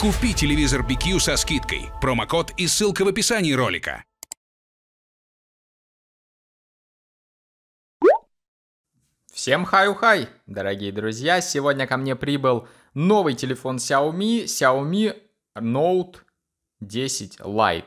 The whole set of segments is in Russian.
Купи телевизор BQ со скидкой. Промокод и ссылка в описании ролика. Всем хаю-хай, дорогие друзья! Сегодня ко мне прибыл новый телефон Xiaomi, Xiaomi Note 10 Lite.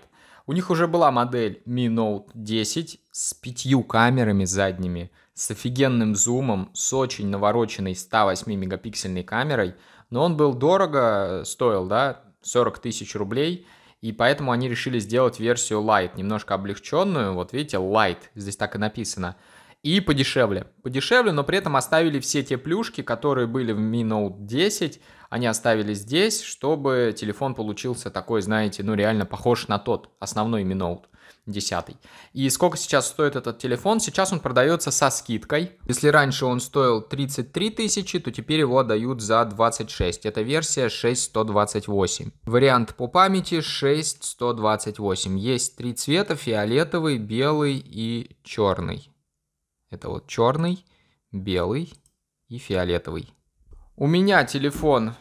У них уже была модель Mi Note 10 с пятью камерами задними, с офигенным зумом, с очень навороченной 108-мегапиксельной камерой, но он был дорого, э, стоил, да, 40 тысяч рублей, и поэтому они решили сделать версию Light немножко облегченную, вот видите, Light здесь так и написано, и подешевле. Подешевле, но при этом оставили все те плюшки, которые были в Mi Note 10, они оставили здесь, чтобы телефон получился такой, знаете, ну реально похож на тот основной Mi Note 10. И сколько сейчас стоит этот телефон? Сейчас он продается со скидкой. Если раньше он стоил 33 тысячи, то теперь его дают за 26. Это версия 6128. Вариант по памяти 6128. Есть три цвета, фиолетовый, белый и черный. Это вот черный, белый и фиолетовый. У меня телефон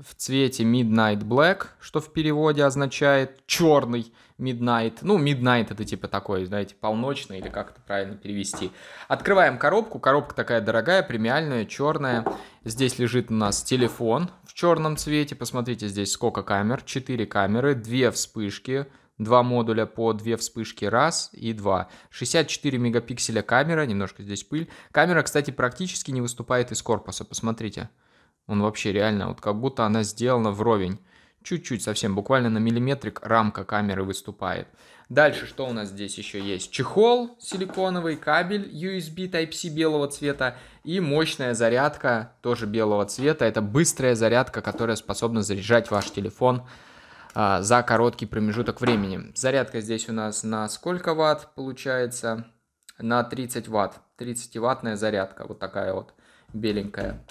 в цвете Midnight Black, что в переводе означает черный Midnight. Ну, Midnight это типа такой, знаете, полночный или как это правильно перевести. Открываем коробку. Коробка такая дорогая, премиальная, черная. Здесь лежит у нас телефон в черном цвете. Посмотрите, здесь сколько камер. четыре камеры, две вспышки, два модуля по две вспышки раз и два. 64 мегапикселя камера, немножко здесь пыль. Камера, кстати, практически не выступает из корпуса, посмотрите. Он вообще реально, вот как будто она сделана вровень. Чуть-чуть совсем, буквально на миллиметрик рамка камеры выступает. Дальше что у нас здесь еще есть? Чехол силиконовый, кабель USB Type-C белого цвета и мощная зарядка тоже белого цвета. Это быстрая зарядка, которая способна заряжать ваш телефон а, за короткий промежуток времени. Зарядка здесь у нас на сколько ватт получается? На 30 ватт. 30 ваттная зарядка, вот такая вот беленькая.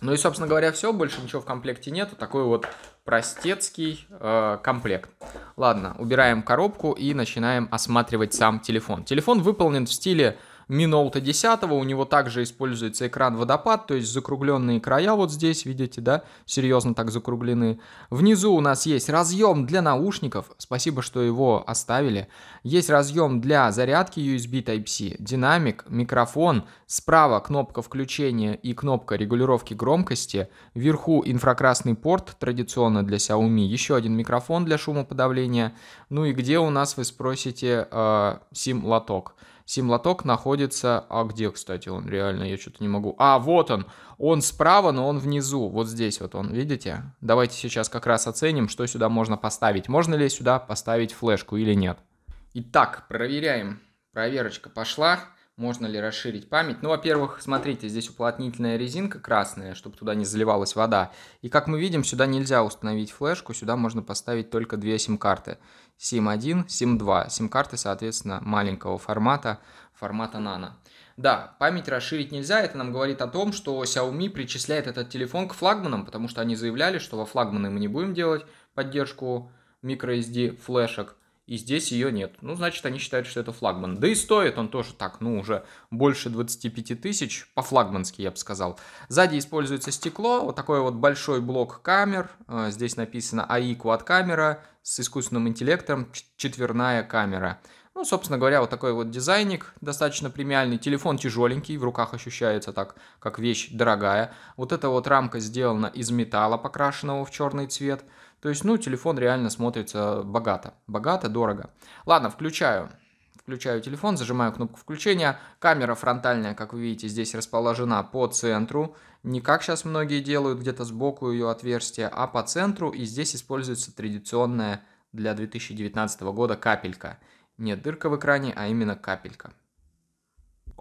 Ну и, собственно говоря, все, больше ничего в комплекте нету. Такой вот простецкий э, комплект. Ладно, убираем коробку и начинаем осматривать сам телефон. Телефон выполнен в стиле Mi Note 10, у него также используется экран водопад, то есть закругленные края вот здесь, видите, да, серьезно так закруглены. Внизу у нас есть разъем для наушников, спасибо, что его оставили. Есть разъем для зарядки USB Type-C, динамик, микрофон, справа кнопка включения и кнопка регулировки громкости, вверху инфракрасный порт, традиционно для Xiaomi, еще один микрофон для шумоподавления, ну и где у нас, вы спросите, э, сим-лоток. Симлоток находится... А где, кстати, он? Реально, я что-то не могу. А, вот он. Он справа, но он внизу. Вот здесь вот он, видите? Давайте сейчас как раз оценим, что сюда можно поставить. Можно ли сюда поставить флешку или нет? Итак, проверяем. Проверочка пошла. Пошла можно ли расширить память. Ну, во-первых, смотрите, здесь уплотнительная резинка красная, чтобы туда не заливалась вода. И как мы видим, сюда нельзя установить флешку, сюда можно поставить только две сим-карты. сим 1 сим 2 Сим-карты, соответственно, маленького формата, формата нано. Да, память расширить нельзя, это нам говорит о том, что Xiaomi причисляет этот телефон к флагманам, потому что они заявляли, что во флагманы мы не будем делать поддержку microSD флешек, и здесь ее нет. Ну, значит, они считают, что это флагман. Да и стоит он тоже так, ну, уже больше 25 тысяч, по-флагмански, я бы сказал. Сзади используется стекло, вот такой вот большой блок камер, а, здесь написано AI Quad камера с искусственным интеллектом, четверная камера. Ну, собственно говоря, вот такой вот дизайник, достаточно премиальный. Телефон тяжеленький, в руках ощущается так, как вещь дорогая. Вот эта вот рамка сделана из металла, покрашенного в черный цвет. То есть, ну, телефон реально смотрится богато. Богато, дорого. Ладно, включаю. Включаю телефон, зажимаю кнопку включения. Камера фронтальная, как вы видите, здесь расположена по центру. Не как сейчас многие делают, где-то сбоку ее отверстие, а по центру. И здесь используется традиционная для 2019 года капелька. нет дырка в экране, а именно капелька.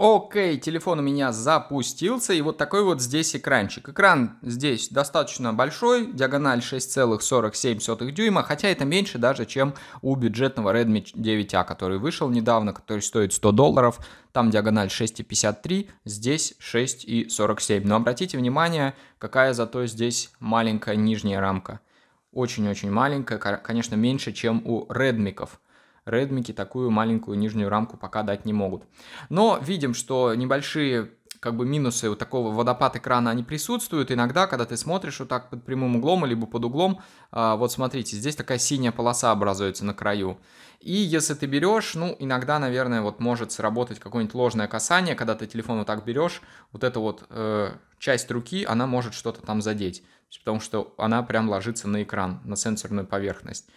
Окей, телефон у меня запустился, и вот такой вот здесь экранчик. Экран здесь достаточно большой, диагональ 6,47 дюйма, хотя это меньше даже, чем у бюджетного Redmi 9A, а, который вышел недавно, который стоит 100 долларов. Там диагональ 6,53, здесь 6,47. Но обратите внимание, какая зато здесь маленькая нижняя рамка. Очень-очень маленькая, конечно, меньше, чем у Redmi. -ков. Redmi такую маленькую нижнюю рамку пока дать не могут. Но видим, что небольшие как бы минусы у такого водопад экрана, они присутствуют. Иногда, когда ты смотришь вот так под прямым углом, либо под углом, а, вот смотрите, здесь такая синяя полоса образуется на краю. И если ты берешь, ну, иногда, наверное, вот может сработать какое-нибудь ложное касание, когда ты телефон вот так берешь, вот эта вот э, часть руки, она может что-то там задеть, потому что она прям ложится на экран, на сенсорную поверхность.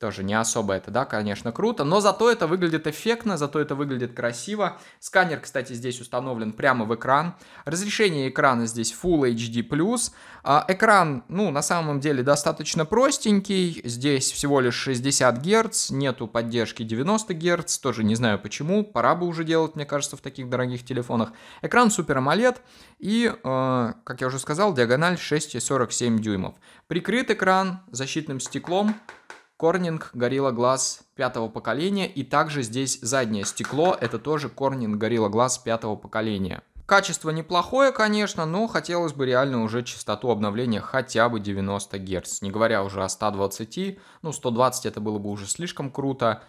Тоже не особо это, да, конечно, круто, но зато это выглядит эффектно, зато это выглядит красиво. Сканер, кстати, здесь установлен прямо в экран. Разрешение экрана здесь Full HD+. А, экран, ну, на самом деле достаточно простенький. Здесь всего лишь 60 Гц, нету поддержки 90 Гц, тоже не знаю почему. Пора бы уже делать, мне кажется, в таких дорогих телефонах. Экран Super AMOLED и, а, как я уже сказал, диагональ 6,47 дюймов. Прикрыт экран защитным стеклом. Корнинг Gorilla Glass пятого поколения. И также здесь заднее стекло. Это тоже Корнинг Gorilla Glass пятого поколения. Качество неплохое, конечно, но хотелось бы реально уже частоту обновления хотя бы 90 Гц. Не говоря уже о 120, ну 120 это было бы уже слишком круто.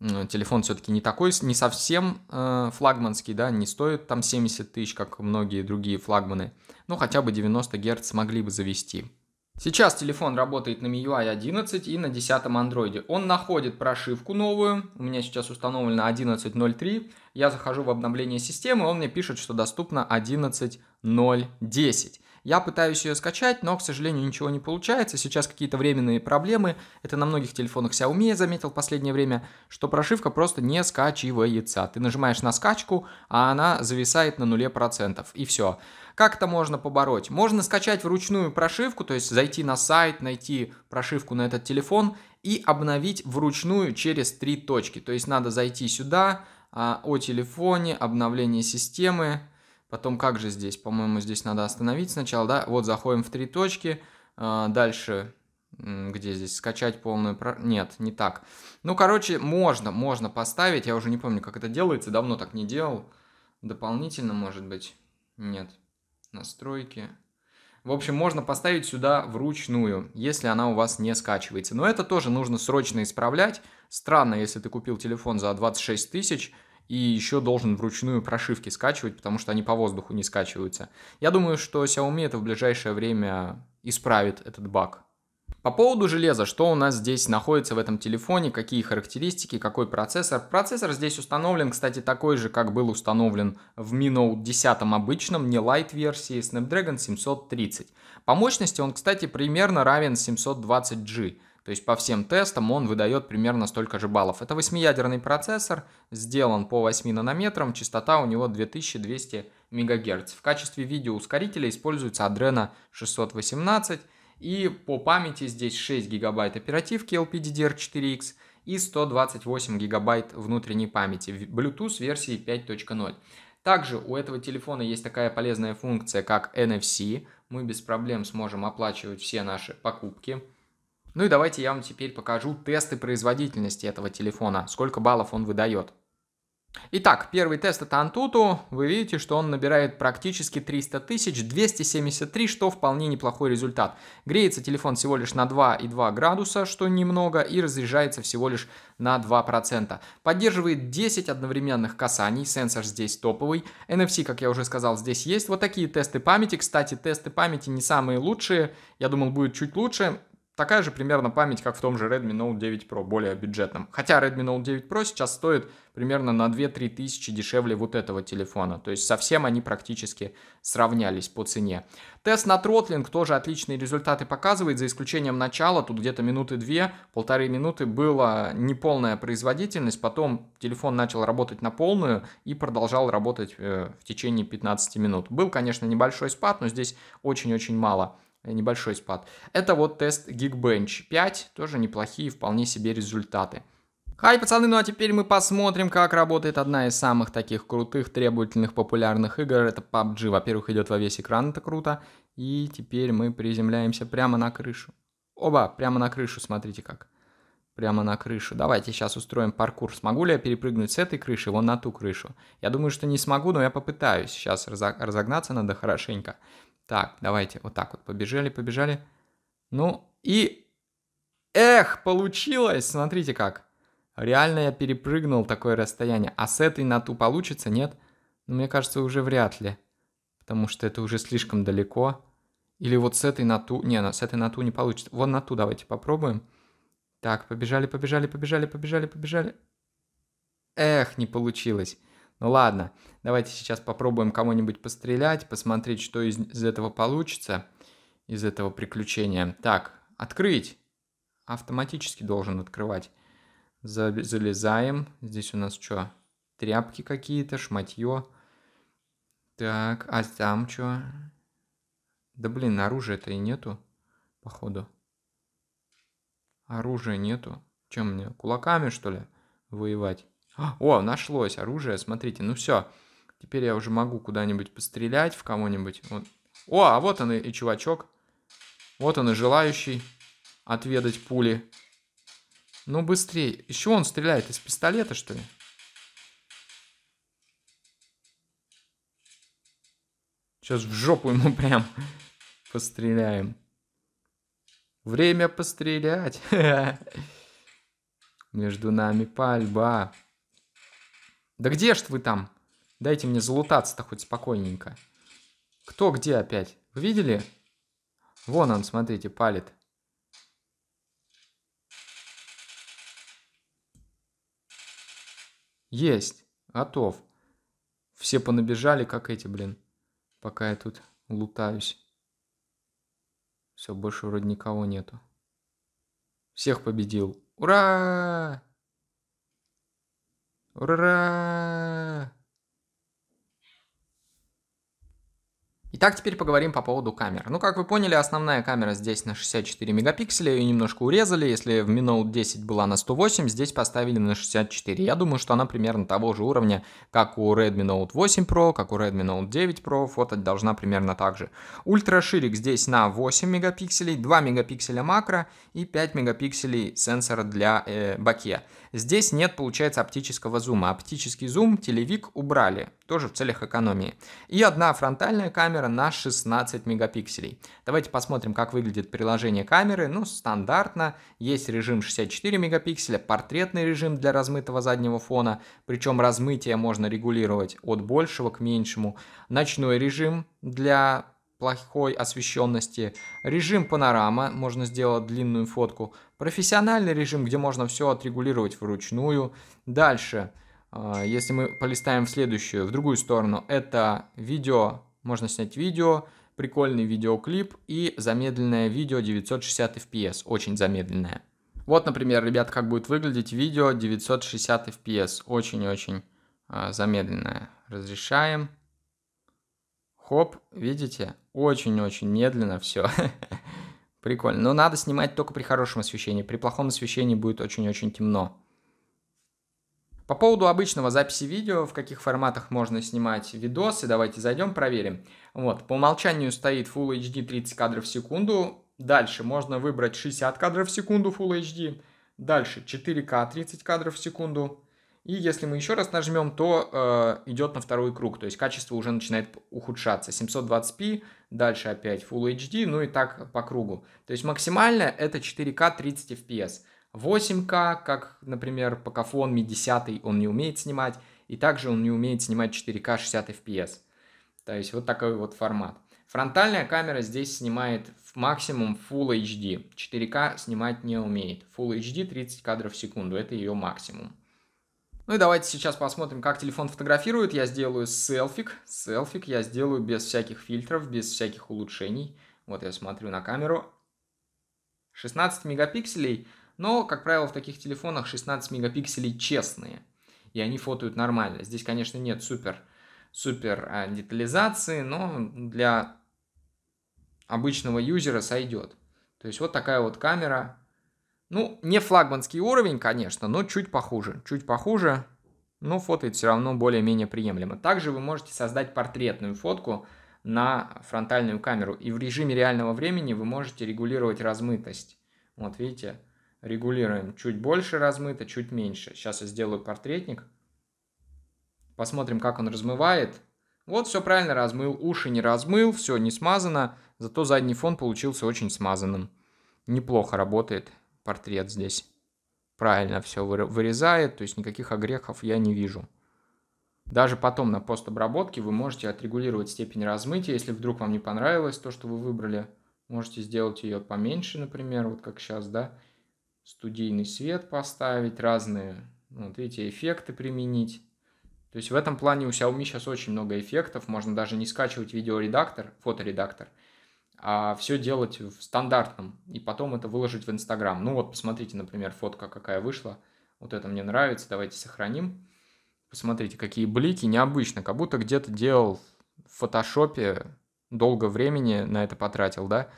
Телефон все-таки не такой, не совсем э, флагманский, да, не стоит там 70 тысяч, как многие другие флагманы. Но хотя бы 90 Гц могли бы завести. Сейчас телефон работает на MIUI 11 и на 10 Android. Он находит прошивку новую, у меня сейчас установлена 11.03. Я захожу в обновление системы, он мне пишет, что доступно 11.010. Я пытаюсь ее скачать, но, к сожалению, ничего не получается. Сейчас какие-то временные проблемы. Это на многих телефонах Xiaomi я заметил в последнее время, что прошивка просто не скачивается. Ты нажимаешь на скачку, а она зависает на нуле процентов. И все. Как это можно побороть? Можно скачать вручную прошивку, то есть зайти на сайт, найти прошивку на этот телефон и обновить вручную через три точки. То есть надо зайти сюда, а, о телефоне, обновление системы, Потом как же здесь? По-моему, здесь надо остановить сначала, да? Вот заходим в три точки. А, дальше, где здесь? Скачать полную... Нет, не так. Ну, короче, можно, можно поставить. Я уже не помню, как это делается. Давно так не делал. Дополнительно, может быть? Нет. Настройки. В общем, можно поставить сюда вручную, если она у вас не скачивается. Но это тоже нужно срочно исправлять. Странно, если ты купил телефон за 26 тысяч, и еще должен вручную прошивки скачивать, потому что они по воздуху не скачиваются. Я думаю, что Xiaomi это в ближайшее время исправит этот баг. По поводу железа, что у нас здесь находится в этом телефоне, какие характеристики, какой процессор. Процессор здесь установлен, кстати, такой же, как был установлен в Mi Note 10 обычном, не Lite версии, а Snapdragon 730. По мощности он, кстати, примерно равен 720G. То есть по всем тестам он выдает примерно столько же баллов. Это восьмиядерный процессор, сделан по 8 нанометрам, частота у него 2200 мегагерц. В качестве видеоускорителя используется Adreno 618 и по памяти здесь 6 гигабайт оперативки LPDDR4X и 128 гигабайт внутренней памяти, Bluetooth версии 5.0. Также у этого телефона есть такая полезная функция, как NFC. Мы без проблем сможем оплачивать все наши покупки ну и давайте я вам теперь покажу тесты производительности этого телефона, сколько баллов он выдает. Итак, первый тест это Antutu. Вы видите, что он набирает практически 300 тысяч, 273, что вполне неплохой результат. Греется телефон всего лишь на 2,2 градуса, что немного, и разряжается всего лишь на 2%. Поддерживает 10 одновременных касаний, сенсор здесь топовый. NFC, как я уже сказал, здесь есть. Вот такие тесты памяти. Кстати, тесты памяти не самые лучшие. Я думал, будет чуть лучше. Такая же примерно память, как в том же Redmi Note 9 Pro, более бюджетном. Хотя Redmi Note 9 Pro сейчас стоит примерно на 2-3 тысячи дешевле вот этого телефона. То есть совсем они практически сравнялись по цене. Тест на тротлинг тоже отличные результаты показывает, за исключением начала, тут где-то минуты 2, полторы минуты была неполная производительность, потом телефон начал работать на полную и продолжал работать э, в течение 15 минут. Был, конечно, небольшой спад, но здесь очень-очень мало. Э, небольшой спад. Это вот тест Geekbench 5, тоже неплохие вполне себе результаты. Хай, пацаны, ну а теперь мы посмотрим, как работает одна из самых таких крутых, требовательных, популярных игр. Это PUBG. Во-первых, идет во весь экран, это круто. И теперь мы приземляемся прямо на крышу. Оба, прямо на крышу, смотрите как. Прямо на крышу. Давайте сейчас устроим паркур. Смогу ли я перепрыгнуть с этой крыши вон на ту крышу? Я думаю, что не смогу, но я попытаюсь. Сейчас разогнаться надо хорошенько. Так, давайте вот так вот побежали, побежали. Ну и... Эх, получилось! Смотрите как. Реально я перепрыгнул такое расстояние. А с этой на ту получится, нет? Ну, мне кажется, уже вряд ли. Потому что это уже слишком далеко. Или вот с этой на ту... Не, с этой на ту не получится. Вон на ту давайте попробуем. Так, побежали, побежали, побежали, побежали, побежали. Эх, не получилось. Ну ладно, давайте сейчас попробуем кому-нибудь пострелять, посмотреть, что из, из этого получится, из этого приключения. Так, открыть. Автоматически должен открывать. За Залезаем. Здесь у нас что? Тряпки какие-то, шматье. Так, а там что? Да блин, оружия-то и нету, походу. Оружия нету. Чем мне, кулаками, что ли, воевать? О, нашлось оружие, смотрите, ну все. Теперь я уже могу куда-нибудь пострелять в кого-нибудь. Вот. О, а вот он и, и чувачок. Вот он и желающий отведать пули. Ну, быстрее. Еще он стреляет из пистолета, что ли? Сейчас в жопу ему прям постреляем. Время пострелять. Между нами пальба. Да где ж вы там? Дайте мне залутаться-то хоть спокойненько. Кто где опять? Вы видели? Вон он, смотрите, палит. Есть. Готов. Все понабежали, как эти, блин. Пока я тут лутаюсь. Все, больше вроде никого нету. Всех победил. Ура! Ура! Итак, теперь поговорим по поводу камер. Ну, как вы поняли, основная камера здесь на 64 мегапикселя, ее немножко урезали. Если в Mi Note 10 была на 108, здесь поставили на 64. Я думаю, что она примерно того же уровня, как у Redmi Note 8 Pro, как у Redmi Note 9 Pro, фотать должна примерно так же. Ультраширик здесь на 8 мегапикселей, 2 мегапикселя макро и 5 мегапикселей сенсора для э, боке. Здесь нет, получается, оптического зума. Оптический зум телевик убрали, тоже в целях экономии. И одна фронтальная камера на 16 мегапикселей. Давайте посмотрим, как выглядит приложение камеры. Ну, стандартно. Есть режим 64 мегапикселя, портретный режим для размытого заднего фона. Причем размытие можно регулировать от большего к меньшему. Ночной режим для плохой освещенности, режим панорама, можно сделать длинную фотку, профессиональный режим, где можно все отрегулировать вручную. Дальше, а, если мы полистаем в следующую, в другую сторону, это видео, можно снять видео, прикольный видеоклип и замедленное видео 960 FPS, очень замедленное. Вот, например, ребят, как будет выглядеть видео 960 FPS, очень-очень а, замедленное. Разрешаем. Хоп, видите? Очень-очень медленно все. Прикольно. Но надо снимать только при хорошем освещении. При плохом освещении будет очень-очень темно. По поводу обычного записи видео, в каких форматах можно снимать видосы, давайте зайдем, проверим. Вот, по умолчанию стоит Full HD 30 кадров в секунду. Дальше можно выбрать 60 кадров в секунду Full HD. Дальше 4К 30 кадров в секунду. И если мы еще раз нажмем, то э, идет на второй круг, то есть качество уже начинает ухудшаться. 720p, дальше опять Full HD, ну и так по кругу. То есть максимально это 4 k 30 FPS. 8К, как, например, Покафон Mi 10, он не умеет снимать, и также он не умеет снимать 4К 60 FPS. То есть вот такой вот формат. Фронтальная камера здесь снимает в максимум Full HD. 4К снимать не умеет. Full HD 30 кадров в секунду, это ее максимум. Ну и давайте сейчас посмотрим, как телефон фотографирует. Я сделаю селфик. Селфик я сделаю без всяких фильтров, без всяких улучшений. Вот я смотрю на камеру. 16 мегапикселей, но, как правило, в таких телефонах 16 мегапикселей честные. И они фотают нормально. Здесь, конечно, нет супер, супер а, детализации, но для обычного юзера сойдет. То есть вот такая вот камера ну, не флагманский уровень, конечно, но чуть похуже. Чуть похуже, но фотоет все равно более-менее приемлемо. Также вы можете создать портретную фотку на фронтальную камеру. И в режиме реального времени вы можете регулировать размытость. Вот видите, регулируем чуть больше размыто, чуть меньше. Сейчас я сделаю портретник. Посмотрим, как он размывает. Вот, все правильно размыл, уши не размыл, все не смазано, зато задний фон получился очень смазанным. Неплохо работает портрет здесь. Правильно все вырезает, то есть никаких огрехов я не вижу. Даже потом на постобработке вы можете отрегулировать степень размытия, если вдруг вам не понравилось то, что вы выбрали. Можете сделать ее поменьше, например, вот как сейчас, да. Студийный свет поставить, разные, ну, вот видите, эффекты применить. То есть в этом плане у Xiaomi сейчас очень много эффектов, можно даже не скачивать видеоредактор, фоторедактор – а все делать в стандартном и потом это выложить в Инстаграм. Ну вот, посмотрите, например, фотка какая вышла. Вот это мне нравится, давайте сохраним. Посмотрите, какие блики, необычно, как будто где-то делал в фотошопе, долго времени на это потратил, да,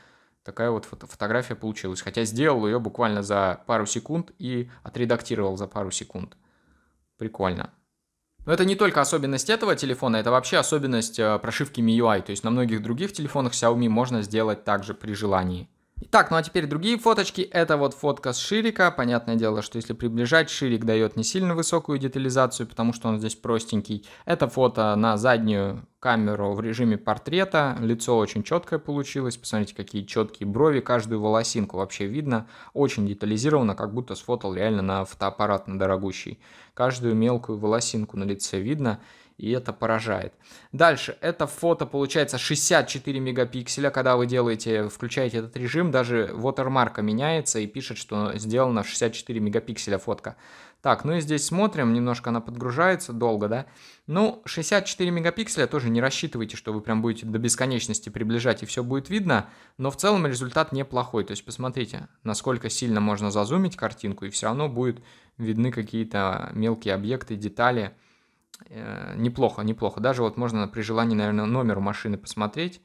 такая вот фото фотография получилась. Хотя сделал ее буквально за пару секунд и отредактировал за пару секунд. Прикольно. Но это не только особенность этого телефона, это вообще особенность э, прошивки MIUI. То есть на многих других телефонах Xiaomi можно сделать также при желании. Так, ну а теперь другие фоточки. Это вот фотка с ширика. Понятное дело, что если приближать, ширик дает не сильно высокую детализацию, потому что он здесь простенький. Это фото на заднюю камеру в режиме портрета. Лицо очень четкое получилось. Посмотрите, какие четкие брови. Каждую волосинку вообще видно. Очень детализировано, как будто сфотал реально на фотоаппарат на дорогущий. Каждую мелкую волосинку на лице видно и это поражает. Дальше, это фото получается 64 мегапикселя, когда вы делаете, включаете этот режим, даже watermark меняется и пишет, что сделано 64 мегапикселя фотка. Так, ну и здесь смотрим, немножко она подгружается, долго, да? Ну, 64 мегапикселя тоже не рассчитывайте, что вы прям будете до бесконечности приближать и все будет видно, но в целом результат неплохой. То есть посмотрите, насколько сильно можно зазумить картинку и все равно будут видны какие-то мелкие объекты, детали, детали Э, неплохо, неплохо. Даже вот можно при желании, наверное, номер машины посмотреть.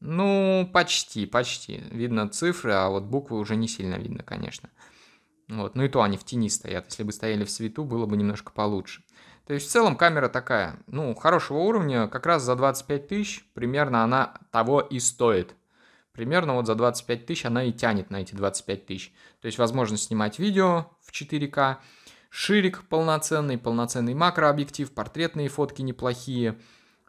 Ну, почти, почти. Видно цифры, а вот буквы уже не сильно видно, конечно. Вот. Ну и то они в тени стоят. Если бы стояли в свету, было бы немножко получше. То есть в целом камера такая, ну, хорошего уровня, как раз за 25 тысяч примерно она того и стоит. Примерно вот за 25 тысяч она и тянет на эти 25 тысяч. То есть возможность снимать видео в 4К, Ширик полноценный, полноценный макрообъектив, портретные фотки неплохие,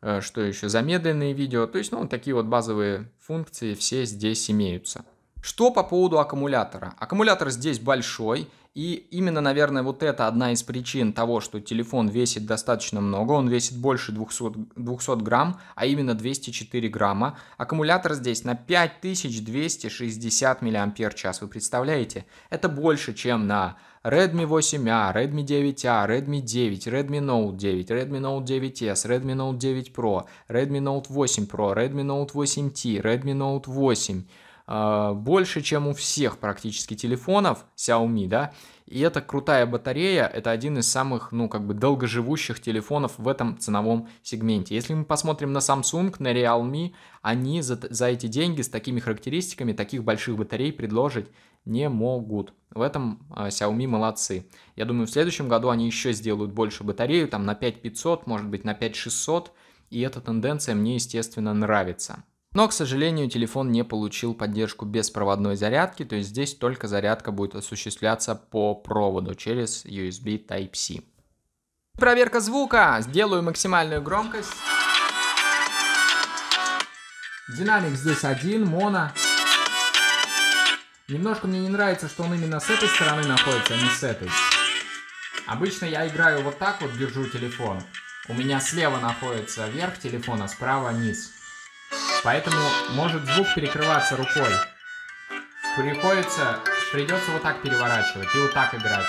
э, что еще, замедленные видео. То есть, ну, такие вот базовые функции все здесь имеются. Что по поводу аккумулятора? Аккумулятор здесь большой, и именно, наверное, вот это одна из причин того, что телефон весит достаточно много, он весит больше 200, 200 грамм, а именно 204 грамма. Аккумулятор здесь на 5260 мАч, вы представляете? Это больше, чем на Redmi 8A, Redmi 9A, Redmi 9, Redmi Note 9, Redmi Note 9s, Redmi Note 9 Pro, Redmi Note 8 Pro, Redmi Note 8T, Redmi Note 8 а, больше, чем у всех практически телефонов Xiaomi, да, и это крутая батарея, это один из самых, ну, как бы долгоживущих телефонов в этом ценовом сегменте. Если мы посмотрим на Samsung, на Realme, они за, за эти деньги с такими характеристиками таких больших батарей предложить не могут. В этом э, Xiaomi молодцы. Я думаю, в следующем году они еще сделают больше батарею, там на 5500, может быть, на 5600, и эта тенденция мне, естественно, нравится. Но, к сожалению, телефон не получил поддержку беспроводной зарядки, то есть здесь только зарядка будет осуществляться по проводу через USB Type-C. Проверка звука. Сделаю максимальную громкость. Динамик здесь один, моно. Немножко мне не нравится, что он именно с этой стороны находится, а не с этой. Обычно я играю вот так вот, держу телефон. У меня слева находится верх телефона, справа низ. Поэтому может звук перекрываться рукой. Приходится, придется вот так переворачивать и вот так играть.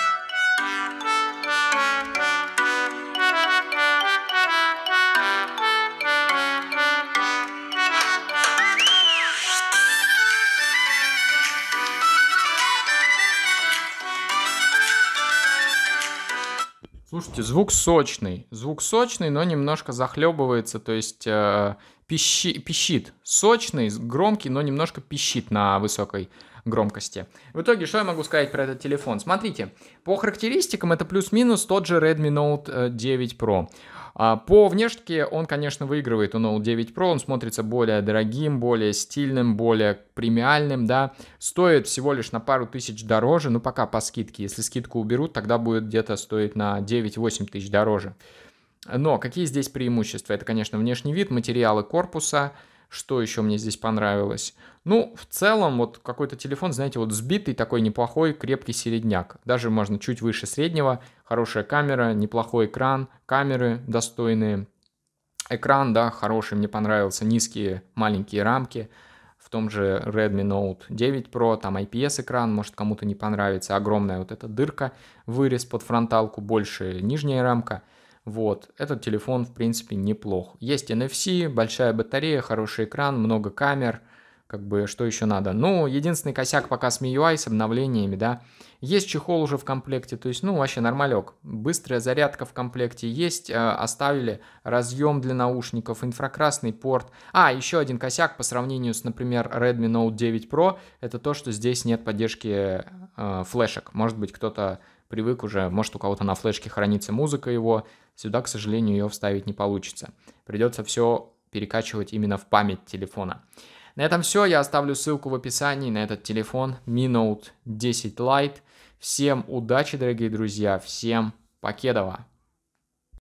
Слушайте, звук сочный. Звук сочный, но немножко захлебывается, то есть э, пищи, пищит. Сочный, громкий, но немножко пищит на высокой громкости. В итоге, что я могу сказать про этот телефон? Смотрите, по характеристикам это плюс-минус тот же Redmi Note 9 э, Pro. А по внешке он, конечно, выигрывает у Note 9 Pro, он смотрится более дорогим, более стильным, более премиальным, да. Стоит всего лишь на пару тысяч дороже, ну пока по скидке. Если скидку уберут, тогда будет где-то стоить на 9-8 тысяч дороже. Но какие здесь преимущества? Это, конечно, внешний вид, материалы корпуса – что еще мне здесь понравилось? Ну, в целом, вот какой-то телефон, знаете, вот сбитый, такой неплохой, крепкий середняк. Даже можно чуть выше среднего. Хорошая камера, неплохой экран, камеры достойные. Экран, да, хороший, мне понравился. Низкие маленькие рамки. В том же Redmi Note 9 Pro, там IPS-экран, может кому-то не понравится. Огромная вот эта дырка, вырез под фронталку, больше нижняя рамка – вот, этот телефон, в принципе, неплох. Есть NFC, большая батарея, хороший экран, много камер, как бы, что еще надо. Ну, единственный косяк пока с MIUI, с обновлениями, да. Есть чехол уже в комплекте, то есть, ну, вообще нормалек. Быстрая зарядка в комплекте есть, э, оставили разъем для наушников, инфракрасный порт. А, еще один косяк по сравнению с, например, Redmi Note 9 Pro, это то, что здесь нет поддержки э, флешек. Может быть, кто-то привык уже, может у кого-то на флешке хранится музыка его, сюда, к сожалению, ее вставить не получится. Придется все перекачивать именно в память телефона. На этом все, я оставлю ссылку в описании на этот телефон Mi Note 10 Lite. Всем удачи, дорогие друзья, всем покедова!